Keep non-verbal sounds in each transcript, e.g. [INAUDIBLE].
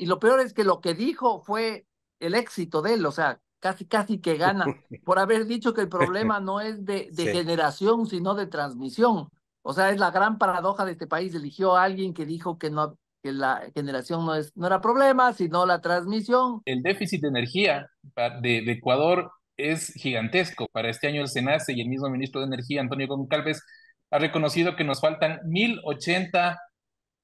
y lo peor es que lo que dijo fue el éxito de él, o sea, casi, casi que gana [LAUGHS] por haber dicho que el problema [LAUGHS] no es de, generación, sino de transmisión. O sea, es la gran paradoja de este país. Eligió a alguien que dijo que no que la generación no, es, no era problema, sino la transmisión. El déficit de energía de, Ecuador es gigantesco. Para este año el Senase y el mismo ministro de Energía, Antonio Goncalves, ha reconocido que nos faltan 1.080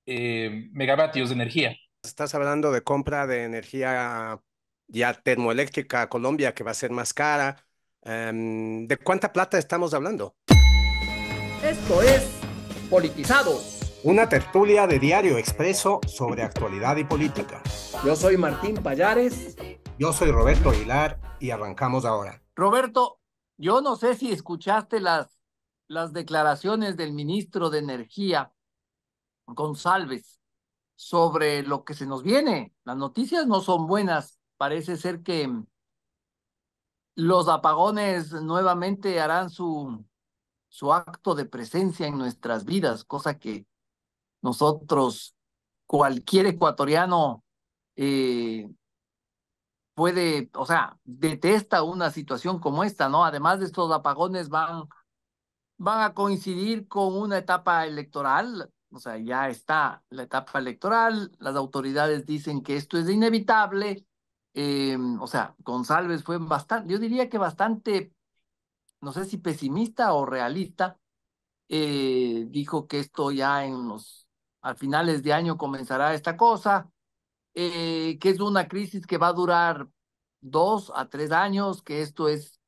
eh, megavatios de energía estás hablando de compra de energía ya termoeléctrica a Colombia, que va a ser más cara. Em, ¿De cuánta plata estamos hablando? Esto es Politizados. Una tertulia de Diario Expreso sobre actualidad y política. Yo soy Martín Payares. Yo soy Roberto Aguilar y arrancamos ahora. Roberto, yo no sé si escuchaste las, las declaraciones del ministro de Energía, González, sobre lo que se nos viene. Las noticias no son buenas. Parece ser que los apagones nuevamente harán su, su acto de presencia en nuestras vidas, cosa que nosotros, cualquier ecuatoriano, eh, puede, o sea, detesta una situación como esta, ¿no? Además de estos apagones van, van a coincidir con una etapa electoral o sea, ya está la etapa electoral, las autoridades dicen que esto es inevitable. Eh, o sea, González fue bastante, yo diría que bastante, no sé si pesimista o realista, eh, dijo que esto ya en los, a finales de año comenzará esta cosa, eh, que es una crisis que va a durar dos a tres años, que esto es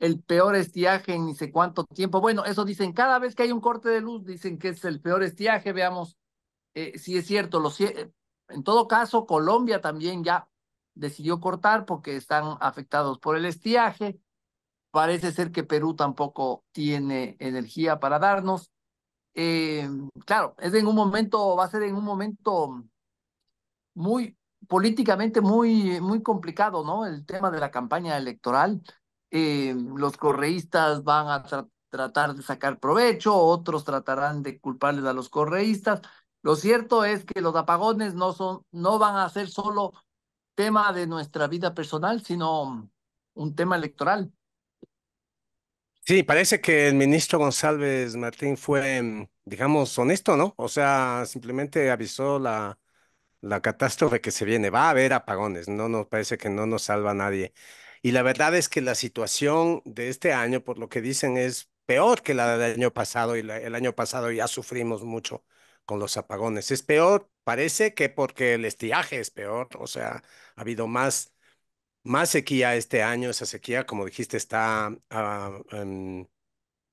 el peor estiaje en ni sé cuánto tiempo. Bueno, eso dicen, cada vez que hay un corte de luz, dicen que es el peor estiaje, veamos eh, si es cierto. Los, eh, en todo caso, Colombia también ya decidió cortar porque están afectados por el estiaje. Parece ser que Perú tampoco tiene energía para darnos. Eh, claro, es en un momento, va a ser en un momento muy políticamente muy, muy complicado, ¿no? El tema de la campaña electoral eh, los correístas van a tratar de sacar provecho, otros tratarán de culparles a los correístas. Lo cierto es que los apagones no, son, no van a ser solo tema de nuestra vida personal, sino un tema electoral. Sí, parece que el ministro González Martín fue, em, digamos, honesto, ¿no? O sea, simplemente avisó la, la catástrofe que se viene. Va a haber apagones, no nos parece que no nos salva nadie. Y la verdad es que la situación de este año, por lo que dicen, es peor que la del año pasado y el año pasado ya sufrimos mucho con los apagones. Es peor, parece que porque el estiaje es peor, o sea, ha habido más, más sequía este año, esa sequía, como dijiste, está ah, em,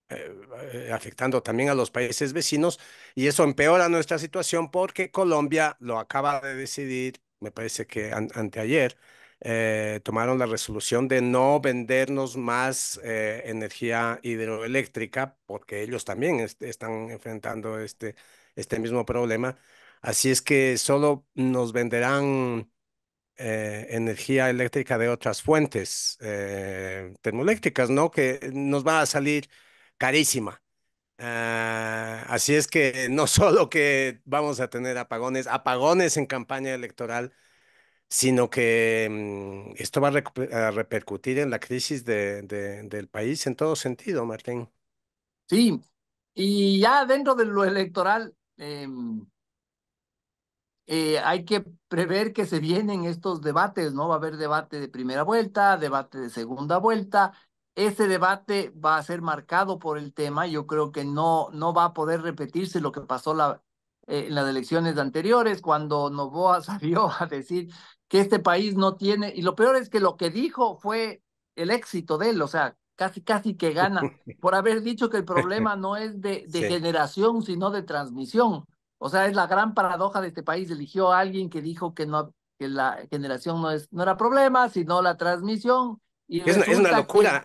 eh, eh, afectando también a los países vecinos y eso empeora nuestra situación porque Colombia lo acaba de decidir, me parece que anteayer, eh, tomaron la resolución de no vendernos más eh, energía hidroeléctrica, porque ellos también están enfrentando este, este mismo problema. Así es que solo nos venderán eh, energía eléctrica de otras fuentes termoeléctricas, ¿no? Que nos va a salir carísima. Ah, así es que no [LAUGHS] solo que vamos a tener apagones, apagones en campaña electoral, sino que mm, esto va a, repercutir en la crisis de, del país en todo sentido, Martín. Sí, y ya dentro de lo electoral, em, eh, hay que prever que se vienen estos debates, ¿no? Va a haber debate de primera vuelta, debate de segunda vuelta. Ese debate va a ser marcado por el tema. Yo creo que no, no va a poder repetirse lo que pasó la, eh, en las elecciones anteriores, cuando Novoa [LAUGHS] salió a decir que este país no tiene, y lo peor es que lo que dijo fue el éxito de él, o sea, casi, casi que gana, [LAUGHS] por haber dicho que el problema [LAUGHS] no es de, generación, sino de transmisión. O sea, es la gran paradoja de este país. Eligió a alguien que dijo que no que la generación no es no era problema, sino la transmisión. Y es, una, locura.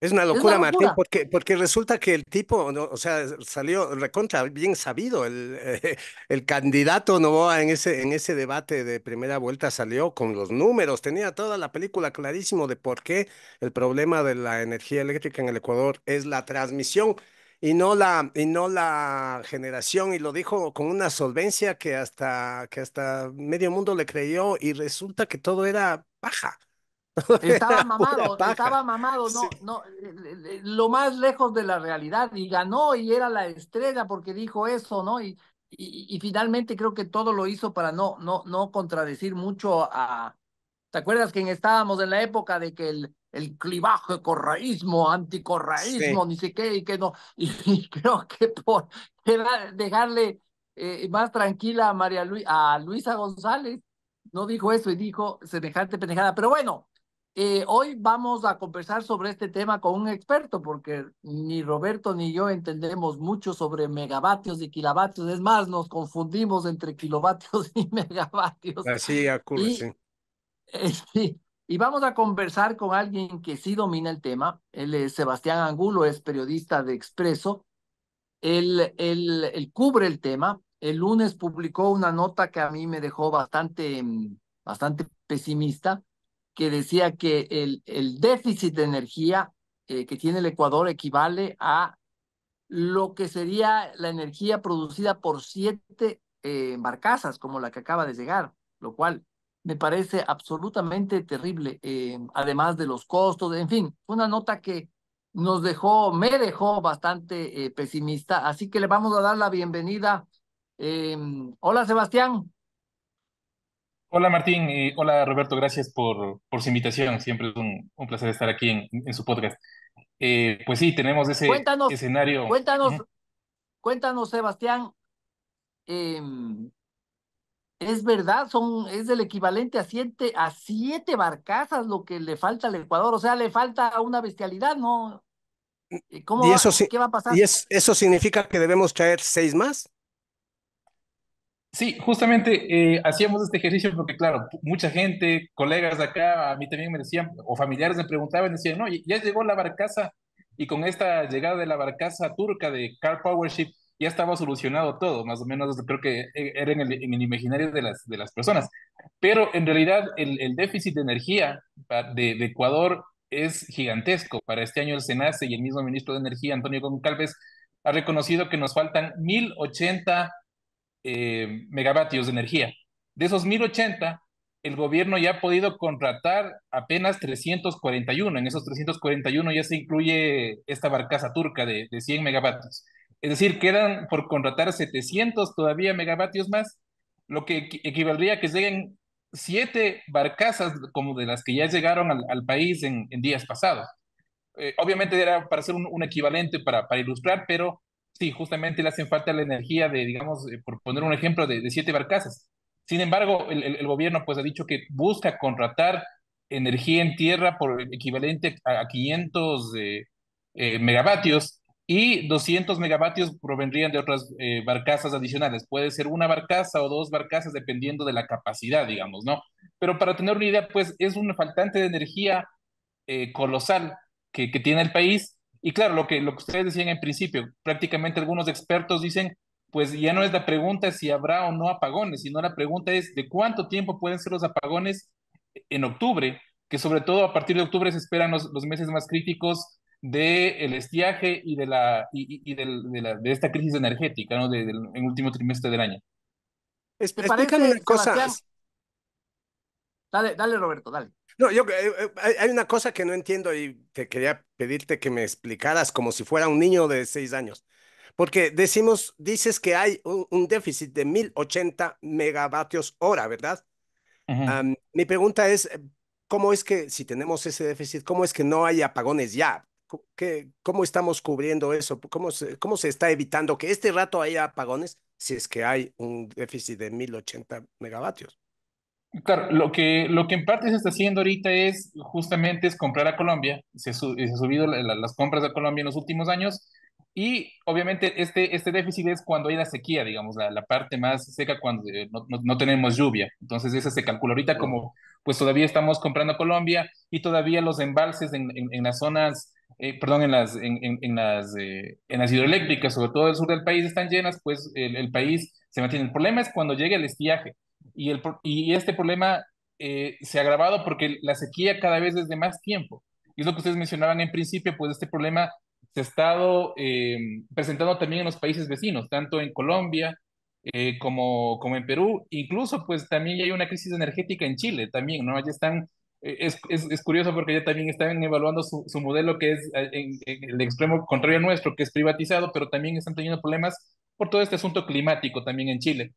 Es una locura, Martín, porque, porque resulta que el tipo, o sea, salió recontra, bien sabido, el, eh, el candidato Novoa en ese, en ese debate de primera vuelta salió con los números, tenía toda la película clarísimo de por qué el problema de la energía eléctrica en el Ecuador es la transmisión y no la, y no la generación, y lo dijo con una solvencia que hasta, que hasta medio mundo le creyó y resulta que todo era paja. [LAUGHS] Estaba mamado, estaba mamado, no, no, eh, eh, eh, lo más lejos de la realidad y ganó y era la estrella porque dijo eso, ¿no? Y, y, finalmente creo que todo lo hizo para no, no, no contradecir mucho a... ¿Te acuerdas que estábamos en la época de que el, el clivaje corraísmo, anticorraísmo, ni siquiera y que no? [LAUGHS] Y, creo que por dejarle más tranquila a, María Luis a Luisa González, no dijo eso y dijo semejante pendejada. Pero bueno, eh, hoy vamos a conversar sobre este tema con un experto, porque ni Roberto ni yo entendemos mucho sobre megavatios y kilovatios. Es más, nos confundimos entre kilovatios [LAUGHS] y megavatios. Así ocurre, eh, sí. Y vamos a conversar con alguien que sí domina el tema. Él es Sebastián Angulo, es periodista de Expreso. Él, el cubre el tema. El lunes publicó una nota que a mí me dejó bastante, mm, bastante pesimista que decía que el, el déficit de energía eh, que tiene el Ecuador equivale a lo que sería la energía producida por siete eh, barcazas como la que acaba de llegar, lo cual me parece absolutamente terrible, eh, además de los costos, en fin, una nota que nos dejó, me dejó bastante pesimista, así que le vamos a dar la bienvenida. hola Sebastián. Hola Martín, hola Roberto, gracias por, por, su invitación. Siempre es un, placer estar aquí en, su podcast. Eh, pues sí, tenemos ese escenario. Cuéntanos, cuéntanos Sebastián, em, es verdad, son, es el equivalente a siete, a siete barcazas lo que le falta al Ecuador, o sea, le falta una bestialidad, ¿no? Mm, ¿Cómo y eso ¿Qué va a pasar? ¿Y es, eso significa que debemos traer seis más? Sí, justamente eh, hacíamos este ejercicio porque, claro, mucha gente, colegas de acá, a mí también me decían, o familiares me preguntaban, decían, no, ya llegó la barcaza y con esta llegada de la barcaza turca de Car Powership ya estaba solucionado todo, más o menos creo que eh, era en el, en imaginario de las, de las personas. Pero en realidad el, el déficit de energía ah, de, de, Ecuador es gigantesco. Para este año el SENACE y el mismo ministro de Energía, Antonio Goncalves, ha reconocido que nos faltan 1.080 eh, megavatios de energía. De esos 1080, el gobierno ya ha podido contratar apenas 341. En esos 341 ya se incluye esta barcaza turca de, 100 megavatios. Es decir, quedan por contratar 700 todavía megavatios más, lo que equivaldría a que lleguen siete barcazas como de las que ya llegaron al, país en, días pasados. Eh, obviamente era para hacer un, equivalente para ilustrar, pero Sí, justamente le hacen falta la energía de, digamos, eh, por poner un ejemplo, de, siete barcazas. Sin embargo, el, gobierno pues ha dicho que busca contratar energía en tierra por equivalente a 500 eh, eh, megavatios y 200 megavatios provendrían de otras barcazas adicionales. Puede ser una barcaza o dos barcazas dependiendo de la capacidad, digamos, ¿no? Pero para tener una idea, pues es un faltante de energía colosal que, que tiene el país y claro, lo que, lo que ustedes decían en principio, prácticamente algunos expertos dicen, pues ya no es la pregunta si habrá o no apagones, sino la pregunta es de cuánto tiempo pueden ser los apagones en octubre, que sobre todo a partir de octubre se esperan los, meses más críticos del estiaje y, de la, y, y de, la, de, esta crisis energética ¿no? del, en último trimestre del año. Este, Explícame cosas. Dale, dale, Roberto, dale. No, yo, eh, eh, hay una cosa que no entiendo y te quería pedirte que me explicaras como si fuera un niño de seis años. Porque decimos, dices que hay un, déficit de 1080 megavatios hora, ¿verdad? mi pregunta es, eh, ¿cómo es que si tenemos ese déficit, cómo es que no hay apagones ya? ¿Cómo estamos cubriendo eso? ¿Cómo ¿Cómo se está evitando que este rato haya apagones si es que hay un déficit de 1080 megavatios? Claro, lo que, lo que en parte se está haciendo ahorita es justamente es comprar a Colombia. Se, han subido las compras a Colombia en los últimos años y obviamente este, este déficit es cuando hay la sequía, digamos, la, parte más seca cuando eh, no, tenemos lluvia. Entonces esa se calcula ahorita como pues todavía estamos comprando a Colombia y todavía los embalses en, las zonas, eh, perdón, en las, en, las, eh, en las hidroeléctricas, sobre todo el sur del país, están llenas, pues el, el país se mantiene. El problema es cuando llega el estiaje y, este problema eh, se ha agravado porque la sequía cada vez es de más tiempo. Y es lo que ustedes mencionaban en principio, pues este problema se ha estado eh, presentando también en los países vecinos, tanto en Colombia eh, como, como en Perú. Incluso, pues también hay una crisis energética en Chile también, ¿no? allí están es, es, es, curioso porque ya también están evaluando su, su modelo que es en, el extremo contrario al nuestro, que es privatizado, pero también están teniendo problemas por todo este asunto climático también en Chile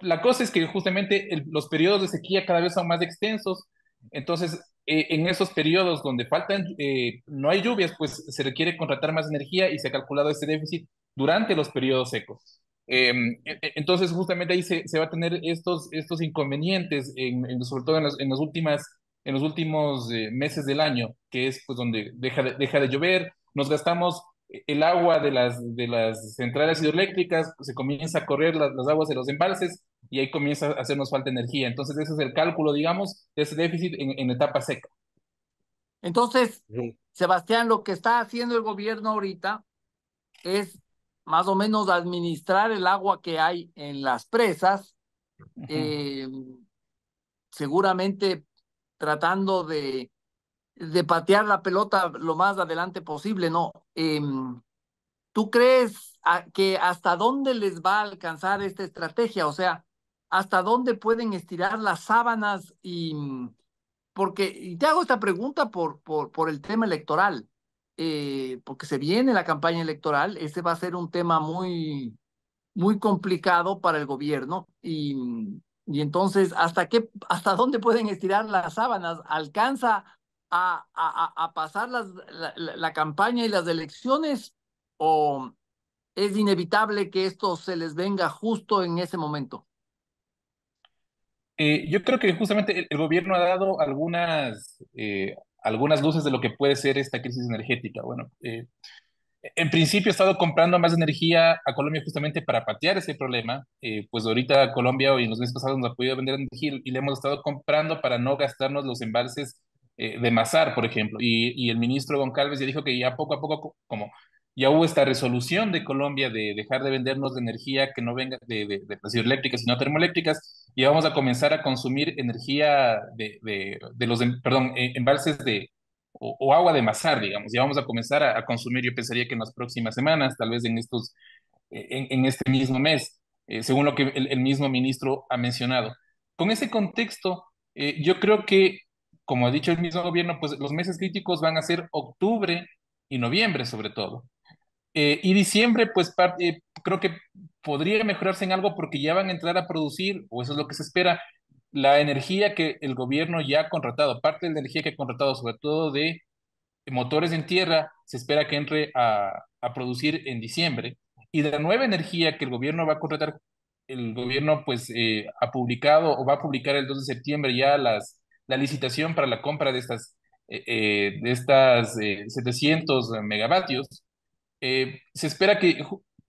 la cosa es que justamente los periodos de sequía cada vez son más extensos, entonces e, en esos periodos donde faltan, eh, no hay lluvias, pues se requiere contratar más energía y se ha calculado ese déficit durante los periodos secos. Em, e, e, entonces justamente ahí se, va a tener estos, estos inconvenientes, sobre todo en, los, en los últimos eh, meses del año, que es pues donde deja deja de llover, nos gastamos el agua de las, de las centrales hidroeléctricas, pues, se comienza a correr las, aguas de los embalses y ahí comienza a hacernos falta energía. Entonces, ese es el cálculo, digamos, de ese déficit en, etapa seca. Entonces, Sebastián, lo que está haciendo el gobierno ahorita es más o menos administrar el agua que hay en las presas, eh, seguramente tratando de de patear la pelota lo más adelante posible, no. Em, ¿Tú crees que hasta dónde les va a alcanzar esta estrategia? O sea, ¿hasta dónde pueden estirar las sábanas? Y, porque, y te hago esta pregunta por, por, por el tema electoral, eh, porque se viene la campaña electoral, ese va a ser un tema muy, muy complicado para el gobierno. Y, y entonces, ¿hasta, qué, ¿hasta dónde pueden estirar las sábanas? ¿Alcanza? a, pasar la, campaña y las elecciones o es inevitable que esto se les venga justo en ese momento? Eh, yo creo que justamente el, gobierno ha dado algunas, eh, algunas luces de lo que puede ser esta crisis energética. Bueno, eh, en principio ha estado comprando más energía a Colombia justamente para patear ese problema, pues ahorita Colombia hoy en los meses pasados nos ha podido vender energía y le hemos estado comprando para no gastarnos los embalses eh, de Mazar, por ejemplo, y, el ministro Goncalves ya dijo que ya poco a poco, como ya hubo esta resolución de Colombia de dejar de vendernos de energía que no venga de, de, de las hidroeléctricas, sino termoeléctricas, y vamos a comenzar a consumir energía de, los, em, perdón, eh, embalses de, o, agua de Mazar, digamos, ya vamos a comenzar a, consumir, yo pensaría que en las próximas semanas, tal vez en estos, eh, en, este mismo mes, según lo que el, mismo ministro ha mencionado. Con ese contexto, yo creo que como ha dicho el mismo gobierno, pues los meses críticos van a ser octubre y noviembre sobre todo. Eh, y diciembre, pues eh, creo que podría mejorarse en algo porque ya van a entrar a producir, o eso es lo que se espera, la energía que el gobierno ya ha contratado, parte de la energía que ha contratado, sobre todo de motores en tierra, se espera que entre a, producir en diciembre. Y de la nueva energía que el gobierno va a contratar, el gobierno pues eh, ha publicado o va a publicar el 2 de septiembre ya las, la licitación para la compra de estas, eh, eh, de estas 700 eh, megavatios. se espera que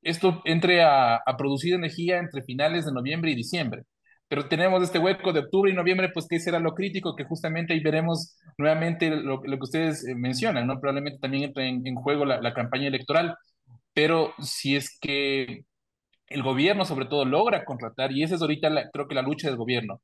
esto entre a, a, producir energía entre finales de noviembre y diciembre. Pero tenemos este hueco de octubre y noviembre, pues que será lo crítico, que justamente ahí veremos nuevamente lo, que ustedes mencionan, ¿no? Probablemente también entra en, juego la, campaña electoral. Pero si es que el gobierno sobre todo logra contratar, y esa es ahorita la, creo que la lucha del gobierno,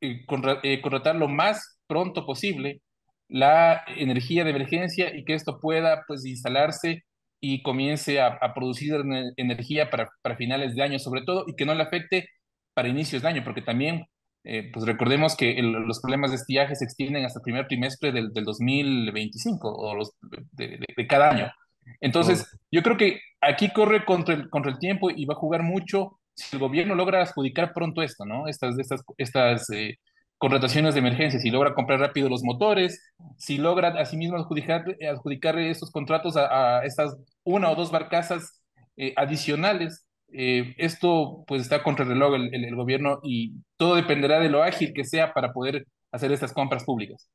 eh, contratar eh, lo más pronto posible la energía de emergencia y que esto pueda pues instalarse y comience a, producir energía para, para, finales de año sobre todo y que no le afecte para inicios de año porque también eh, pues recordemos que los problemas de estiaje se extienden hasta el primer trimestre del, 2025 o los de, cada año entonces yo creo que aquí corre contra contra el tiempo y va a jugar mucho si el gobierno logra adjudicar pronto esto, ¿no? Estas, estas, estas eh, contrataciones de emergencia, si logra comprar rápido los motores, si logra asimismo adjudicar, adjudicar estos contratos a, estas una o dos barcazas eh, adicionales, eh, esto pues está contra el reloj el, el, gobierno y todo dependerá de lo ágil que sea para poder hacer estas compras públicas.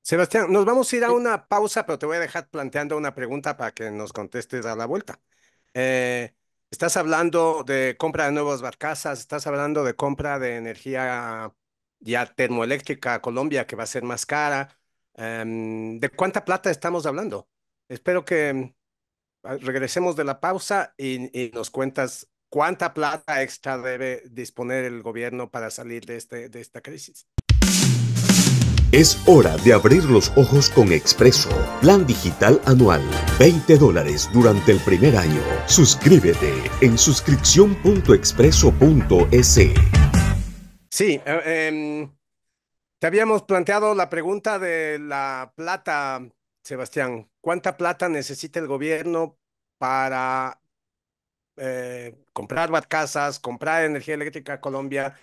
Sebastián, nos vamos a ir a una pausa, pero te voy a dejar planteando una pregunta para que nos contestes a la vuelta. Eh, Estás hablando de compra de nuevas barcazas, estás hablando de compra de energía ya termoeléctrica a Colombia, que va a ser más cara. Em, ¿De cuánta plata estamos hablando? Espero que em, ah, regresemos de la pausa y, y, nos cuentas cuánta plata extra debe disponer el gobierno para salir de, este, de esta crisis. Es hora de abrir los ojos con Expreso, plan digital anual, 20 dólares durante el primer año. Suscríbete en suscripción.expreso.es. Sí, eh, em, te habíamos planteado la pregunta de la plata, Sebastián. ¿Cuánta plata necesita el gobierno para eh, comprar casas, comprar energía eléctrica a Colombia?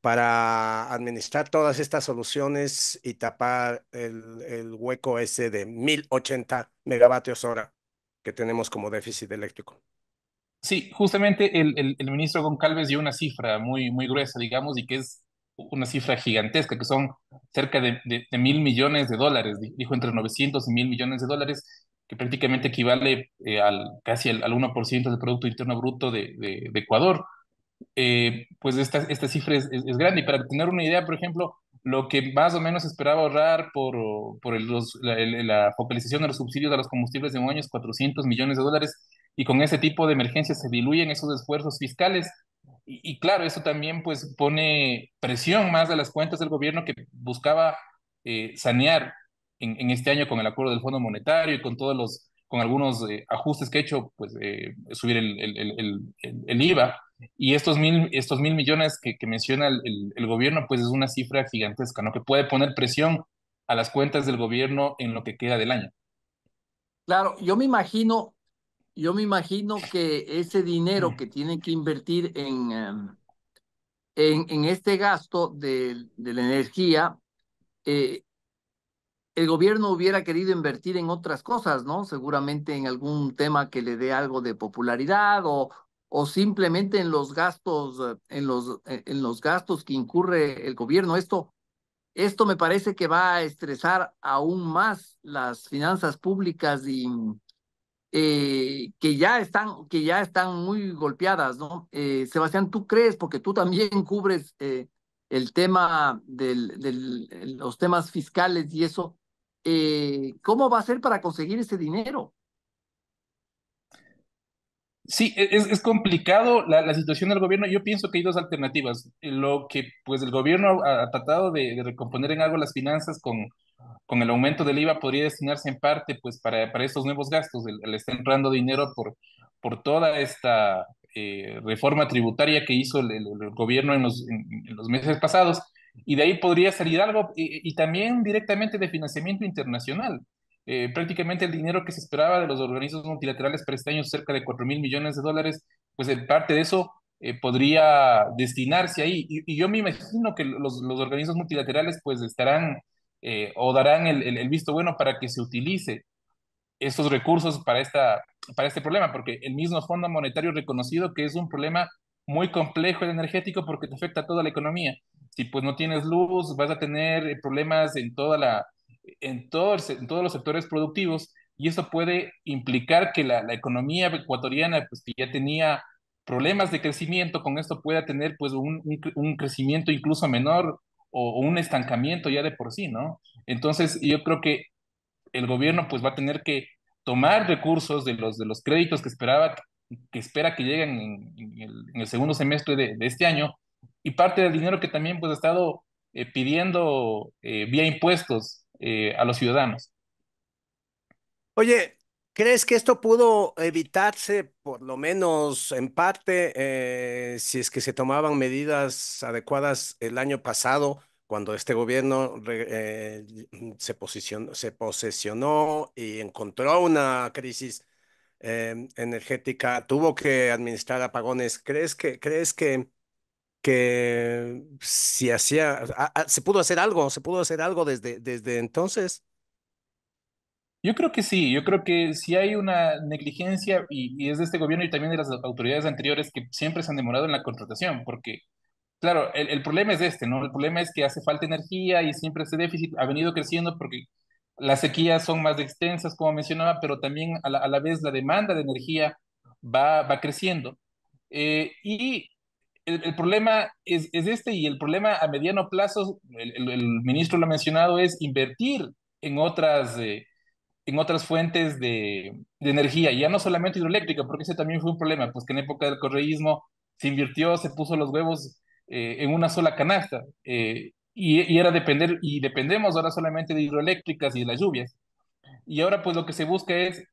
para administrar todas estas soluciones y tapar el, hueco ese de 1080 megavatios hora que tenemos como déficit eléctrico. Sí, justamente el, ministro Goncalves dio una cifra muy, muy gruesa, digamos, y que es una cifra gigantesca, que son cerca de, mil millones de dólares, dijo entre 900 y mil millones de dólares, que prácticamente equivale eh, al, casi al, 1% del Producto Interno Bruto de, de Ecuador. Eh, pues esta, cifra es, grande. Y para tener una idea, por ejemplo, lo que más o menos esperaba ahorrar por, por los, la, focalización de los subsidios a los combustibles de un año es 400 millones de dólares. Y con ese tipo de emergencias se diluyen esos esfuerzos fiscales. Y, claro, eso también pues pone presión más a las cuentas del gobierno que buscaba eh, sanear en, este año con el acuerdo del Fondo Monetario y con todos los con algunos eh, ajustes que ha hecho, pues subir el, el IVA, y estos mil, estos mil millones que, que menciona el, gobierno, pues es una cifra gigantesca, ¿no? Que puede poner presión a las cuentas del gobierno en lo que queda del año. Claro, yo me imagino, yo me imagino que ese dinero que tienen que invertir en, em, en, en este gasto de, de la energía, eh, el gobierno hubiera querido invertir en otras cosas, ¿no? Seguramente en algún tema que le dé algo de popularidad o, o simplemente en los gastos, eh, en los, eh, en los gastos que incurre el gobierno. Esto, esto me parece que va a estresar aún más las finanzas públicas y, eh, que ya están, que ya están muy golpeadas, ¿no? Sebastián, ¿tú crees? Porque tú también cubres el tema de los temas fiscales y eso. ¿Cómo va a ser para conseguir ese dinero? Sí, e, es, es complicado la, la, situación del gobierno. Yo pienso que hay dos alternativas. Lo que pues el gobierno ha, tratado de, de, recomponer en algo las finanzas con, con el aumento del IVA podría destinarse en parte pues para, para estos nuevos gastos. Le está entrando dinero por, por toda esta eh, reforma tributaria que hizo el, gobierno en los, en, los meses pasados y de ahí podría salir algo y, también directamente de financiamiento internacional. Eh, prácticamente el dinero que se esperaba de los organismos multilaterales para este año, cerca de 4 mil millones de dólares, pues en parte de eso eh, podría destinarse ahí. Y, yo me imagino que los, organismos multilaterales pues estarán eh, o darán el, visto bueno para que se utilice estos recursos para, esta, para este problema, porque el mismo Fondo Monetario reconocido que es un problema muy complejo el energético porque te afecta a toda la economía. Si pues no tienes luz, vas a tener problemas en toda la, en, en todos los sectores productivos y eso puede implicar que la, la economía ecuatoriana, pues que ya tenía problemas de crecimiento, con esto pueda tener pues un, crecimiento incluso menor o, un estancamiento ya de por sí, ¿no? Entonces yo creo que el gobierno pues va a tener que tomar recursos de los, de los créditos que esperaba, que espera que lleguen en, el, segundo semestre de, este año y parte del dinero que también pues ha estado eh, pidiendo eh, vía impuestos eh, a los ciudadanos. Oye, ¿crees que esto pudo evitarse, por lo menos en parte, eh, si es que se tomaban medidas adecuadas el año pasado? cuando este gobierno eh, se, posicionó, se posesionó y encontró una crisis energética, tuvo que administrar apagones. ¿Crees que, crees que que si hacía, se pudo hacer algo, se pudo hacer algo desde, desde entonces. Yo creo que sí, yo creo que si hay una negligencia y, es de este gobierno y también de las autoridades anteriores que siempre se han demorado en la contratación, porque claro, el, el, problema es este, ¿no? El problema es que hace falta energía y siempre ese déficit ha venido creciendo porque las sequías son más extensas, como mencionaba, pero también a la, a la vez la demanda de energía va, va creciendo. Eh, y el, problema es, este y el problema a mediano plazo, el, ministro lo ha mencionado, es invertir en otras, eh, en otras fuentes de, energía, ya no solamente hidroeléctrica, porque ese también fue un problema, pues que en época del correísmo se invirtió, se puso los huevos eh, en una sola canasta eh, y, y, era depender, y dependemos ahora solamente de hidroeléctricas y de las lluvias. Y ahora pues lo que se busca es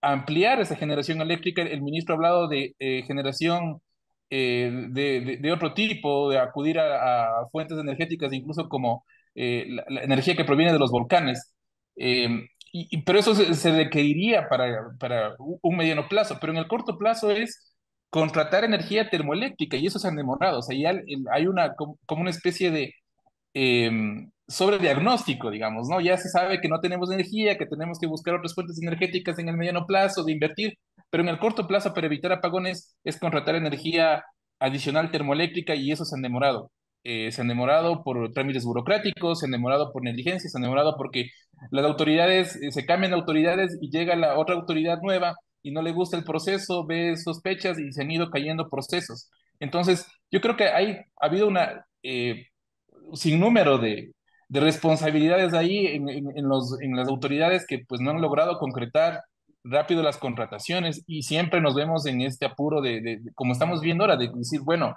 ampliar esa generación eléctrica. El ministro ha hablado de generación eh, de, otro tipo, de acudir a, fuentes energéticas, incluso como eh, la, energía que proviene de los volcanes. Eh, y, pero eso se, requeriría para, un mediano plazo, pero en el corto plazo es contratar energía termoeléctrica y eso se han demorado. O sea, ya hay una, como una especie de em, sobre diagnóstico, digamos, ¿no? Ya se sabe que no tenemos energía, que tenemos que buscar otras fuentes energéticas en el mediano plazo, de invertir, pero en el corto plazo para evitar apagones es contratar energía adicional termoeléctrica y eso se ha demorado. Eh, se han demorado por trámites burocráticos, se han demorado por negligencia, se han demorado porque las autoridades, eh, se cambian autoridades y llega la otra autoridad nueva y no le gusta el proceso, ve sospechas y se han ido cayendo procesos. Entonces, yo creo que hay, ha habido una eh, sinnúmero de, de responsabilidades ahí en, los, en las autoridades que pues no han logrado concretar rápido las contrataciones y siempre nos vemos en este apuro de, como estamos viendo ahora, de decir, bueno,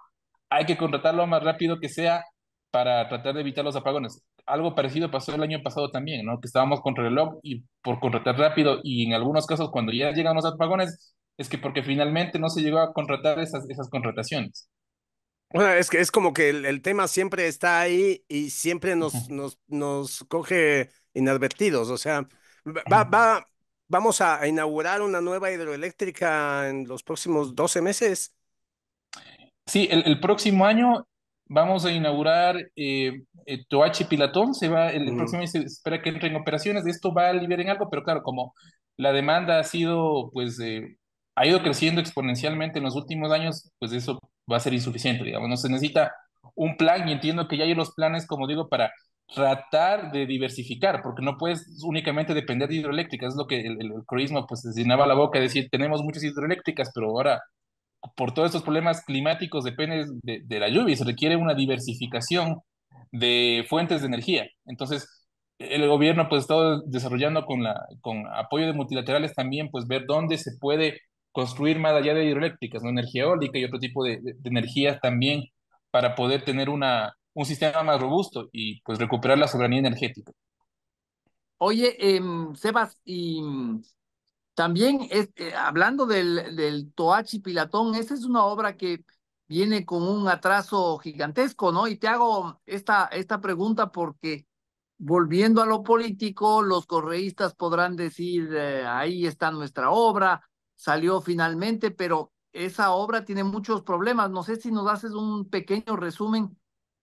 hay que contratarlo más rápido que sea para tratar de evitar los apagones. Algo parecido pasó el año pasado también, ¿no? Que estábamos con reloj y por contratar rápido y en algunos casos cuando ya llegan los apagones es que porque finalmente no se llegó a contratar esas, esas contrataciones. Bueno, es que es como que el, tema siempre está ahí y siempre nos, nos, nos coge inadvertidos. O sea, va, vamos a inaugurar una nueva hidroeléctrica en los próximos 12 meses. Sí, el, el próximo año vamos a inaugurar eh, eh Pilatón. Se va, el, próximo año se espera que entre en operaciones. Esto va a liberar en algo, pero claro, como la demanda ha sido, pues, eh, ha ido creciendo exponencialmente en los últimos años, pues eso va a ser insuficiente, digamos, no se necesita un plan y entiendo que ya hay los planes, como digo, para tratar de diversificar, porque no puedes únicamente depender de hidroeléctricas, es lo que el, el, pues se llenaba la boca, decir, tenemos muchas hidroeléctricas, pero ahora por todos estos problemas climáticos depende de, la lluvia se requiere una diversificación de fuentes de energía. Entonces, el gobierno pues está desarrollando con, con apoyo de multilaterales también, pues ver dónde se puede construir más allá de hidroeléctricas, energía eólica y otro tipo de, energías también para poder tener una, un sistema más robusto y pues recuperar la soberanía energética. Oye, em, Sebas, y también eh, hablando del, del Toachi Pilatón, esa es una obra que viene con un atraso gigantesco, ¿no? Y te hago esta, esta pregunta porque volviendo a lo político, los correístas podrán decir, eh, ahí está nuestra obra, salió finalmente, pero esa obra tiene muchos problemas. No sé si nos haces un pequeño resumen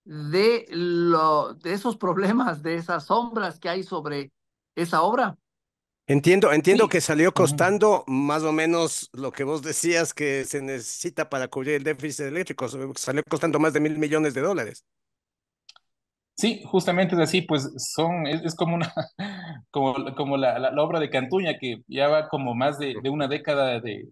de, lo, de esos problemas, de esas sombras que hay sobre esa obra. Entiendo, entiendo que salió costando más o menos lo que vos decías que se necesita para cubrir el déficit eléctrico, salió costando más de mil millones de dólares. Sí, justamente es así, pues son, es, como una, [LAUGHS] como, como la, obra de Cantuña, que ya va como más de, una década de,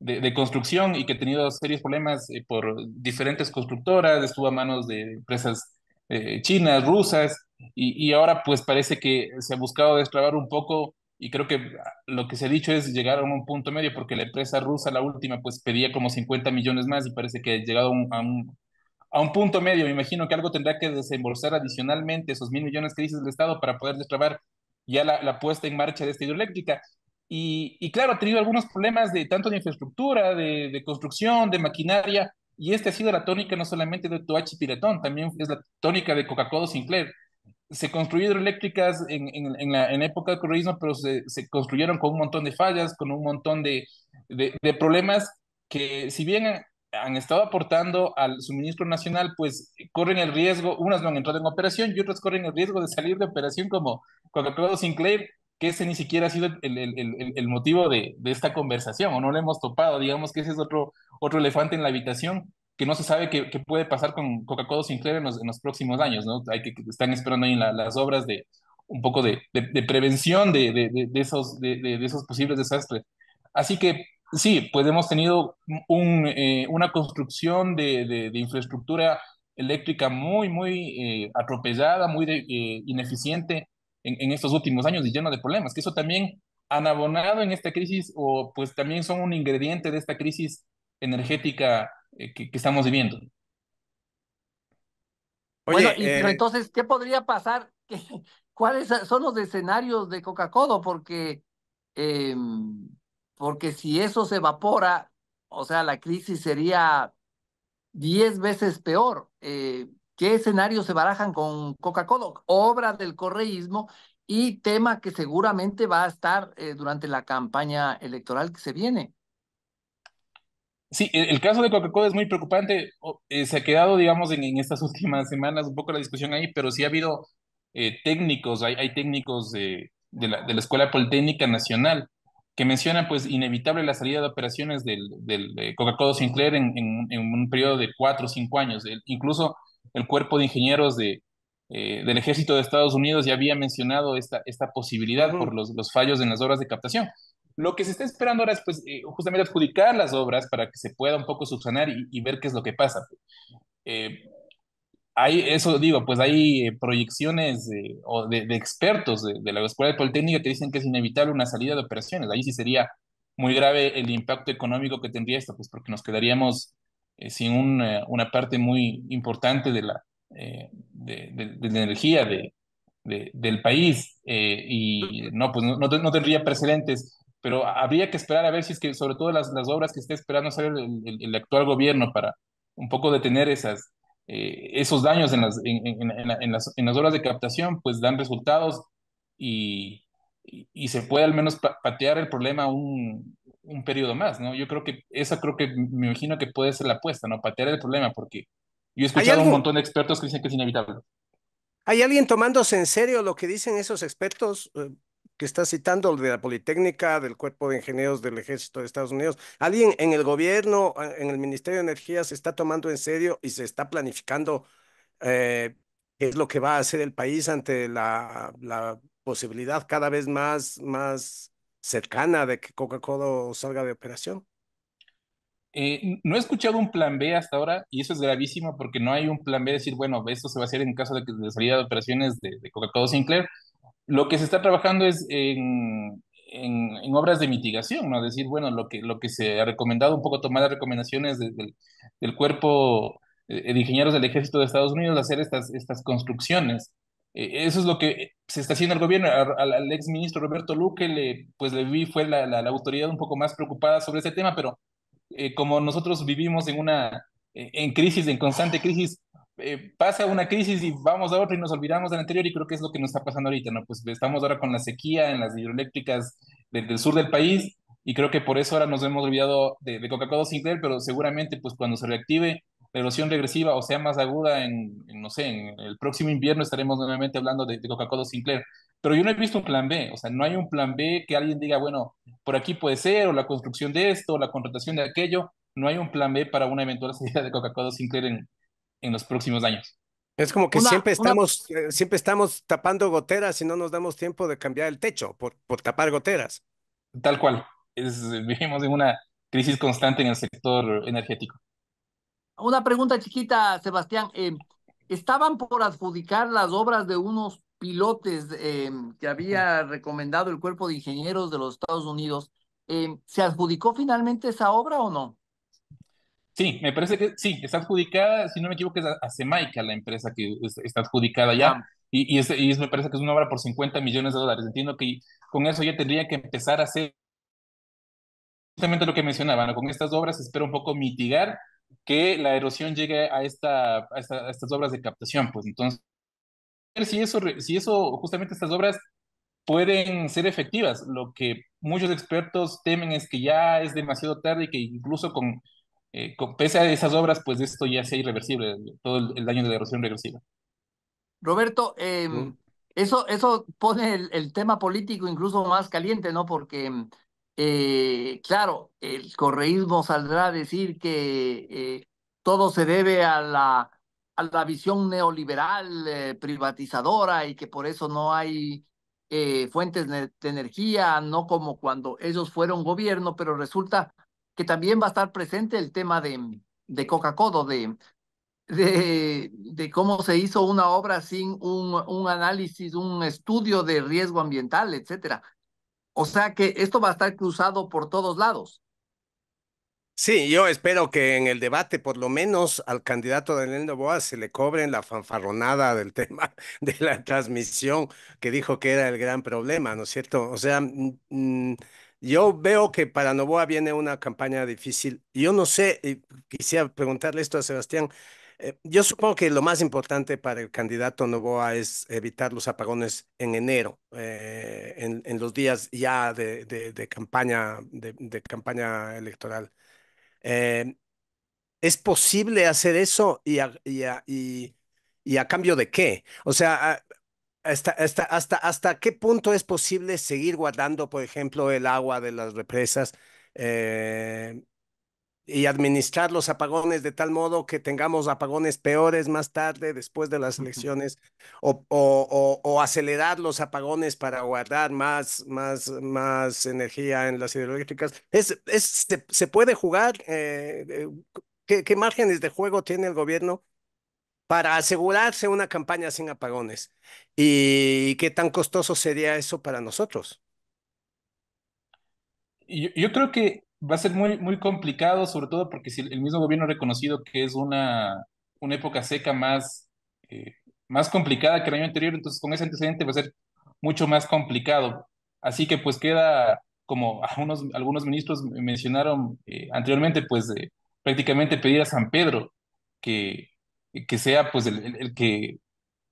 de, construcción y que ha tenido serios problemas eh, por diferentes constructoras, estuvo a manos de empresas eh, chinas, rusas, y, ahora pues parece que se ha buscado destrabar un poco y creo que lo que se ha dicho es llegar a un punto medio, porque la empresa rusa, la última, pues pedía como 50 millones más y parece que ha llegado a un a un punto medio. Me imagino que algo tendrá que desembolsar adicionalmente esos mil millones que dice el Estado para poder destrabar ya la, la, puesta en marcha de esta hidroeléctrica. Y, y, claro, ha tenido algunos problemas de tanto de infraestructura, de, de construcción, de maquinaria, y esta ha sido la tónica no solamente de Toachi Piratón, también es la tónica de Coca-Cola Sinclair. Se construyeron hidroeléctricas en, en, en, la, en época del terrorismo, pero se, se, construyeron con un montón de fallas, con un montón de, de, de problemas que si bien han estado aportando al suministro nacional, pues corren el riesgo, unas no han entrado en operación y otras corren el riesgo de salir de operación como Coca-Cola Sinclair, que ese ni siquiera ha sido el, el, el, el motivo de, de, esta conversación, o no lo hemos topado, digamos que ese es otro, otro elefante en la habitación que no se sabe qué, qué puede pasar con Coca-Cola Sinclair en los, en los, próximos años, ¿no? Hay que, están esperando ahí las obras de un poco de, de, de prevención de, esos, de esos posibles desastres. Así que Sí, pues hemos tenido eh, una construcción de, infraestructura eléctrica muy, muy eh, atropellada, muy eh, ineficiente en, estos últimos años y lleno de problemas, que eso también han abonado en esta crisis o pues también son un ingrediente de esta crisis energética que, estamos viviendo. bueno, pero entonces, ¿qué podría pasar? [LAUGHS] ¿Cuáles son los escenarios de Coca-Cola? Porque... Em, porque si eso se evapora, o sea, la crisis sería diez veces peor. Eh, ¿Qué escenarios se barajan con Coca-Cola? Obra del correísmo y tema que seguramente va a estar eh, durante la campaña electoral que se viene. Sí, el, caso de Coca-Cola es muy preocupante. Eh, se ha quedado, digamos, en, estas [LAUGHS] últimas semanas un poco la discusión ahí, pero sí ha habido técnicos, hay, técnicos de, la, de, la, Escuela Politécnica Nacional que menciona pues inevitable la salida de operaciones del, Coca-Cola Sinclair en, en, un periodo de cuatro o cinco años. incluso el cuerpo de ingenieros eh, del ejército de Estados Unidos ya había mencionado esta, esta posibilidad por los, fallos en las obras de captación. Lo que se está esperando ahora es pues, eh, justamente adjudicar las obras para que se pueda un poco subsanar y, ver qué es lo que pasa. Eh, eso digo, pues hay eh, proyecciones de, expertos de, la Escuela de Politécnica que dicen que es inevitable una salida de operaciones. Ahí sí sería muy grave el impacto económico que tendría esto, pues porque nos quedaríamos eh, sin eh, una parte muy importante de la, de, energía de, del país y no, pues no, tendría precedentes. Pero habría que esperar a ver si es que, sobre todo las, las obras que está esperando saber el actual gobierno para un poco detener esas, eh, esos daños en las, en, las, horas de captación pues dan resultados y, se puede al menos patear el problema un, un periodo más, ¿no? Yo creo que esa creo que me imagino que puede ser la apuesta, ¿no? Patear el problema porque yo he escuchado un montón de expertos que dicen que es inevitable. ¿Hay alguien tomándose en serio lo que dicen esos expertos? Eh, que está citando de la Politécnica, del Cuerpo de Ingenieros del Ejército de Estados Unidos. ¿Alguien en el gobierno, en el Ministerio de Energía, se está tomando en serio y se está planificando eh, qué es lo que va a hacer el país ante la, posibilidad cada vez más, más cercana de que Coca-Cola salga de operación? Eh, no he escuchado un plan B hasta ahora y eso es gravísimo porque no hay un plan B de decir, bueno, esto se va a hacer en caso de, que, de salida de operaciones de, de Coca-Cola Sinclair. Lo que se está trabajando es en, en, obras de mitigación, ¿no? Es decir, bueno, lo que, lo que se ha recomendado, un poco tomar las recomendaciones del cuerpo eh, de ingenieros del ejército de Estados Unidos, hacer estas, estas construcciones. Eh, eso es lo que se está haciendo el gobierno. al ex ministro Roberto Luque, le, pues le vi, fue la, la, autoridad un poco más preocupada sobre este tema, pero eh, como nosotros vivimos en una en crisis, en constante crisis, eh, pasa una crisis y vamos a otra y nos olvidamos del anterior y creo que es lo que nos está pasando ahorita, ¿no? Pues estamos ahora con la sequía en las hidroeléctricas del, sur del país y creo que por eso ahora nos hemos olvidado de, Coca-Cola Sinclair, pero seguramente pues cuando se reactive la erosión regresiva o sea más aguda en, no sé, en el próximo invierno estaremos nuevamente hablando de, de Coca-Cola Sinclair. Pero yo no he visto un plan B, o sea, no hay un plan B que alguien diga, bueno, por aquí puede ser, o la construcción de esto, o la contratación de aquello, no hay un plan B para una eventual salida de Coca-Cola Sinclair en, en los próximos años. Es como que siempre, estamos, eh, siempre estamos tapando goteras y no nos damos tiempo de cambiar el techo por, por tapar goteras. Tal cual. Eh, vivimos en una crisis constante en el sector energético. Una pregunta chiquita, Sebastián. Em, estaban por adjudicar las obras de unos pilotes em, que había recomendado el cuerpo de ingenieros de los Estados Unidos. Em, ¿Se adjudicó finalmente esa obra o no? Sí, me parece que sí, está adjudicada, si no me equivoco, es a, a la empresa que está adjudicada ya. Y, es, me parece que es una obra por 50 millones de dólares. Entiendo que con eso ya tendría que empezar a hacer justamente lo que mencionaban, con estas obras espero un poco mitigar que la erosión llegue a, estas obras de captación. Pues entonces, ver si eso, si eso, justamente estas obras pueden ser efectivas. Lo que muchos expertos temen es que ya es demasiado tarde y que incluso con eh, pese a esas obras, pues esto ya sea irreversible, todo el, daño de la erosión regresiva. Roberto, em, eso, eso pone el, tema político incluso más caliente, ¿no? Porque, eh, claro, el correísmo saldrá a decir que eh, todo se debe a la, a la visión neoliberal privatizadora y que por eso no hay fuentes de energía, no como cuando ellos fueron gobierno, pero resulta que también va a estar presente el tema de, de Coca-Codo, de, de, de, cómo se hizo una obra sin un, un análisis, un estudio de riesgo ambiental, etcétera. O sea que esto va a estar cruzado por todos lados. Sí, yo espero que en el debate, por lo menos al candidato Daniel Boas, se le cobren la fanfarronada del [LAUGHS] tema de la transmisión, que dijo que era el gran problema, ¿no es cierto? O sea, mm, mm, yo veo que para Novoa viene una campaña difícil. Yo no sé, y eh, quisiera preguntarle esto a Sebastián. Eh, yo supongo que lo más importante para el candidato Novoa es evitar los apagones en enero, eh, en, los días ya de, campaña, de, campaña electoral. ¿Es posible hacer eso y a cambio de qué? O sea, ah, hasta, hasta, hasta, qué punto es posible seguir guardando, por ejemplo, el agua de las represas eh, y administrar los apagones de tal modo que tengamos apagones peores más tarde, después de las elecciones, o, o, o, acelerar los apagones para guardar más, más, más energía en las hidroeléctricas. ¿Es, se, puede jugar? Eh, eh, ¿Qué márgenes de juego tiene el gobierno? para asegurarse una campaña sin apagones. ¿Y qué tan costoso sería eso para nosotros? Yo, creo que va a ser muy, muy complicado, sobre todo porque si el mismo gobierno ha reconocido que es una, una época seca más, eh, más complicada que el año anterior, entonces con ese antecedente va a ser mucho más complicado. Así que pues queda, como algunos, algunos ministros mencionaron eh, anteriormente, pues prácticamente pedir a San Pedro que, eh, que sea pues el, el, que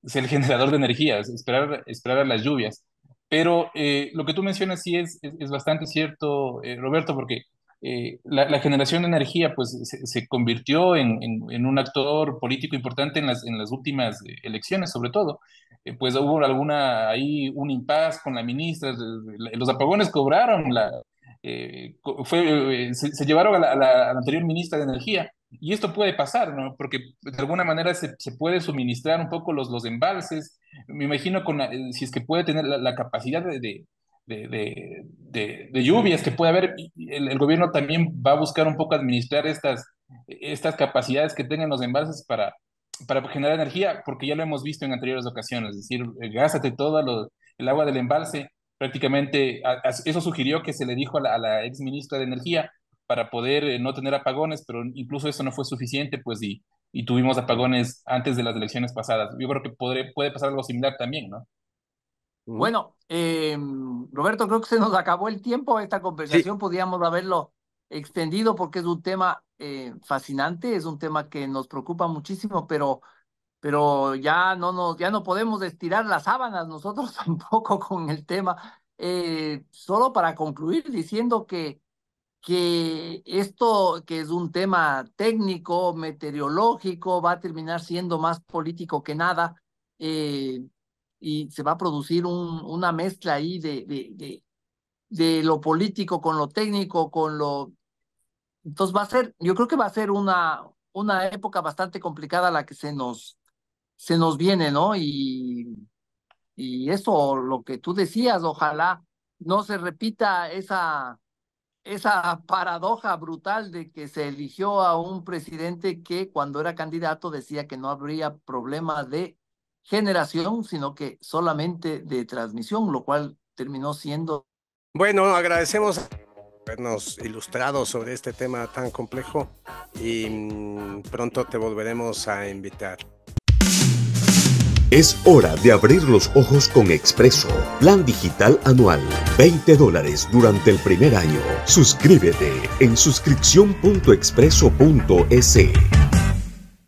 sea el generador de energías, esperar, esperar a las lluvias. Pero eh, lo que tú mencionas sí es, es, bastante cierto, eh, Roberto, porque la, generación de energía pues, se, convirtió en, en, un actor político importante en las, en las últimas elecciones, sobre todo. pues hubo alguna, ahí un impas con la ministra, los apagones cobraron, la, fue, se, llevaron a la, anterior ministra de Energía y esto puede pasar, ¿no? Porque pues, de alguna manera se, puede suministrar un poco los, los embalses. Me imagino con eh, si es que puede tener la, capacidad de, de lluvias que puede haber. El, gobierno también va a buscar un poco administrar estas, estas capacidades que tengan los embalses para, para generar energía, porque ya lo hemos visto en anteriores ocasiones, es decir, eh, gásate todo el agua del embalse. Prácticamente eso sugirió que se le dijo a la, a la ex ministra de Energía para poder eh, no tener apagones, pero incluso eso no fue suficiente, pues, y, y tuvimos apagones antes de las elecciones pasadas. Yo creo que puede pasar algo similar también, ¿no? Bueno, em, Roberto, creo que se nos acabó el tiempo. Esta conversación podríamos podíamos haberlo extendido porque es un tema eh, fascinante, es un tema que nos preocupa muchísimo, pero, pero ya, no nos, ya no podemos estirar las sábanas nosotros [LAUGHS] tampoco con el tema. Eh, solo para concluir diciendo que que esto, que es un tema técnico, meteorológico, va a terminar siendo más político que nada, eh, y se va a producir un, una mezcla ahí de, de, de, lo político con lo técnico, con lo... Entonces va a ser, yo creo que va a ser una, una época bastante complicada la que se nos, se nos viene, ¿no? Y, y eso, lo que tú decías, ojalá no se repita esa esa paradoja brutal de que se eligió a un presidente que cuando era candidato decía que no habría problema de generación, sino que solamente de transmisión, lo cual terminó siendo... Bueno, agradecemos habernos ilustrado sobre este tema tan complejo y mm, pronto te volveremos a invitar. Es hora de abrir los ojos con Expreso, plan digital anual, 20 dólares durante el primer año. Suscríbete en suscripción.expreso.es.